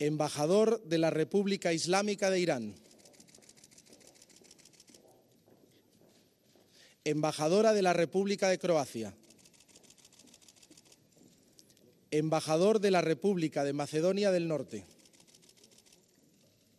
embajador de la República Islámica de Irán, embajadora de la República de Croacia, embajador de la República de Macedonia del Norte.